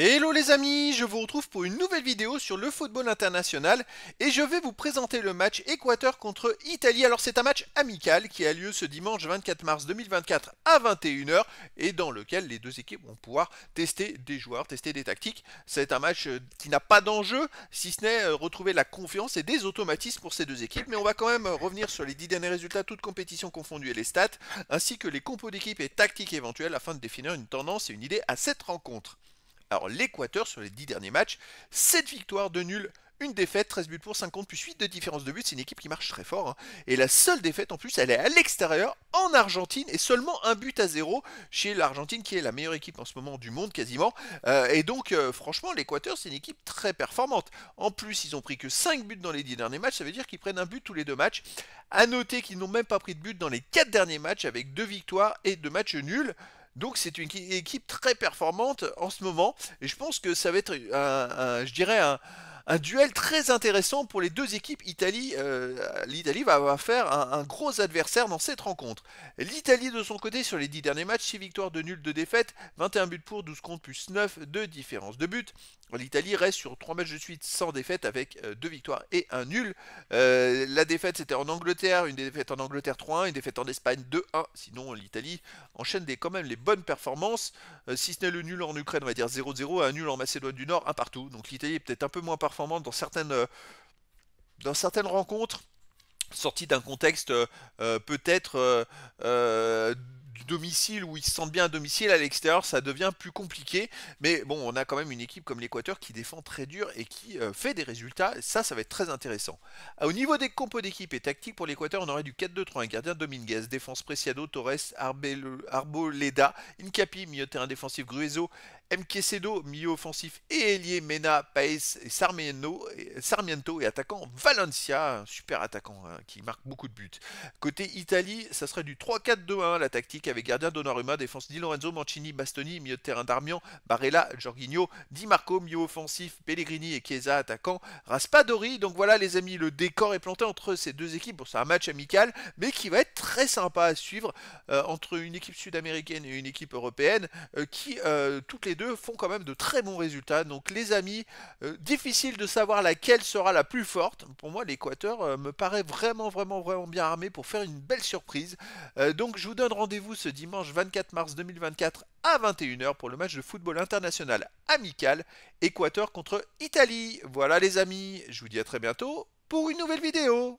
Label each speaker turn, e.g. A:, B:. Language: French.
A: Hello les amis, je vous retrouve pour une nouvelle vidéo sur le football international et je vais vous présenter le match Équateur contre Italie. Alors c'est un match amical qui a lieu ce dimanche 24 mars 2024 à 21h et dans lequel les deux équipes vont pouvoir tester des joueurs, tester des tactiques. C'est un match euh, qui n'a pas d'enjeu si ce n'est euh, retrouver la confiance et des automatismes pour ces deux équipes. Mais on va quand même euh, revenir sur les dix derniers résultats, toutes compétitions confondues et les stats, ainsi que les compos d'équipe et tactiques éventuelles afin de définir une tendance et une idée à cette rencontre. Alors l'Équateur sur les 10 derniers matchs, 7 victoires, 2 nuls, une défaite, 13 buts pour 50 puis 8 de différence de but, c'est une équipe qui marche très fort. Hein. Et la seule défaite en plus, elle est à l'extérieur, en Argentine, et seulement un but à zéro chez l'Argentine qui est la meilleure équipe en ce moment du monde quasiment. Euh, et donc euh, franchement, l'Équateur, c'est une équipe très performante. En plus, ils ont pris que 5 buts dans les 10 derniers matchs, ça veut dire qu'ils prennent un but tous les deux matchs. À noter qu'ils n'ont même pas pris de but dans les 4 derniers matchs avec 2 victoires et 2 matchs nuls. Donc c'est une équipe très performante en ce moment. Et je pense que ça va être, un, je dirais, un, duel très intéressant pour les deux équipes. Italie, euh, L'Italie va, faire un, gros adversaire dans cette rencontre. L'Italie de son côté sur les 10 derniers matchs, 6 victoires de nul, de défaites, 21 buts pour, 12 comptes plus 9 de différence de but. L'Italie reste sur 3 matchs de suite sans défaite avec 2 euh, victoires et un nul. Euh, la défaite c'était en Angleterre, une défaite en Angleterre 3-1, une défaite en Espagne 2-1. Sinon l'Italie enchaîne des, quand même les bonnes performances. Euh, si ce n'est le nul en Ukraine, on va dire 0-0, un nul en Macédoine du Nord, un partout. Donc l'Italie est peut-être un peu moins performante dans certaines, dans certaines rencontres, sorties d'un contexte peut-être du domicile où ils se sentent bien à domicile, à l'extérieur ça devient plus compliqué. Mais bon, on a quand même une équipe comme l'Équateur qui défend très dur et qui euh, fait des résultats. Ça, ça va être très intéressant. Ah, au niveau des compos d'équipe et tactique pour l'Équateur, on aurait du 4-2-3, un gardien Dominguez, défense Preciado, Torres, Arbel, Arboleda, Incapi, milieu terrain défensif Grueso, M. quesedo milieu offensif et ailier Mena, Paes et Sarmiento, et Sarmiento et attaquant Valencia, super attaquant hein, qui marque beaucoup de buts. Côté Italie, ça serait du 3-4-2-1 la tactique avec gardien Donnarumma, défense Di Lorenzo, Mancini, Bastoni, milieu de terrain d'Armian, Barella, Jorginho, Di Marco, milieu offensif, Pellegrini et Chiesa attaquant, Raspadori. Donc voilà les amis, le décor est planté entre ces deux équipes. Bon, c'est un match amical, mais qui va être très sympa à suivre euh, entre une équipe sud-américaine et une équipe européenne euh, qui euh, toutes les deux font quand même de très bons résultats. Donc les amis, euh, difficile de savoir laquelle sera la plus forte. Pour moi, l'Équateur euh, me paraît vraiment, vraiment, vraiment bien armé pour faire une belle surprise. Euh, donc je vous donne rendez-vous ce dimanche 24 mars 2024 à 21h pour le match de football international amical Équateur contre Italie. Voilà les amis, je vous dis à très bientôt pour une nouvelle vidéo.